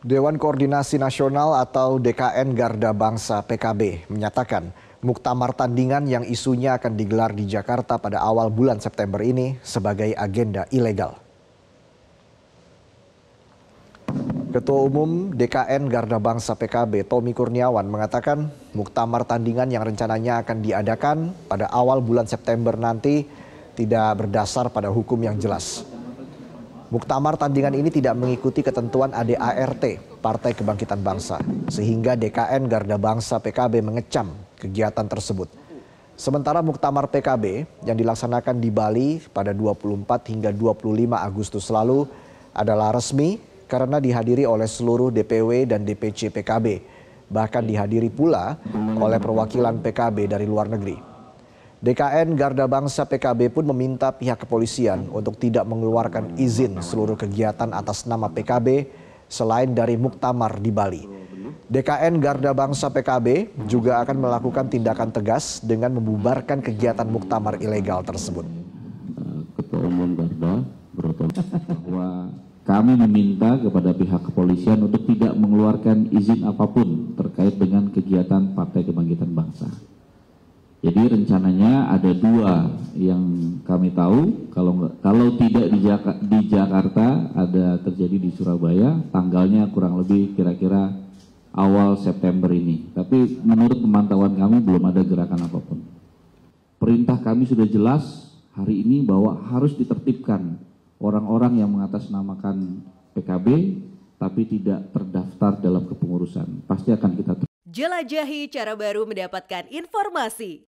Dewan Koordinasi Nasional atau DKN Garda Bangsa PKB menyatakan muktamar tandingan yang isunya akan digelar di Jakarta pada awal bulan September ini sebagai agenda ilegal. Ketua Umum DKN Garda Bangsa PKB Tommy Kurniawan mengatakan muktamar tandingan yang rencananya akan diadakan pada awal bulan September nanti tidak berdasar pada hukum yang jelas. Muktamar tandingan ini tidak mengikuti ketentuan ADART, Partai Kebangkitan Bangsa, sehingga DKN Garda Bangsa PKB mengecam kegiatan tersebut. Sementara Muktamar PKB yang dilaksanakan di Bali pada 24 hingga 25 Agustus lalu adalah resmi karena dihadiri oleh seluruh DPW dan DPC PKB, bahkan dihadiri pula oleh perwakilan PKB dari luar negeri. DKN Garda Bangsa PKB pun meminta pihak kepolisian untuk tidak mengeluarkan izin seluruh kegiatan atas nama PKB selain dari Muktamar di Bali. DKN Garda Bangsa PKB juga akan melakukan tindakan tegas dengan membubarkan kegiatan Muktamar ilegal tersebut. Ketua Umum Garda bahwa kami meminta kepada pihak kepolisian untuk tidak mengeluarkan izin apapun terkait dengan kegiatan Partai Kebangkitan Bangsa. Jadi rencananya ada dua yang kami tahu kalau kalau tidak di, Jaka, di Jakarta ada terjadi di Surabaya tanggalnya kurang lebih kira-kira awal September ini. Tapi menurut pemantauan kami belum ada gerakan apapun. Perintah kami sudah jelas hari ini bahwa harus ditertibkan orang-orang yang mengatasnamakan PKB tapi tidak terdaftar dalam kepengurusan. Pasti akan kita Jelajahi cara baru mendapatkan informasi.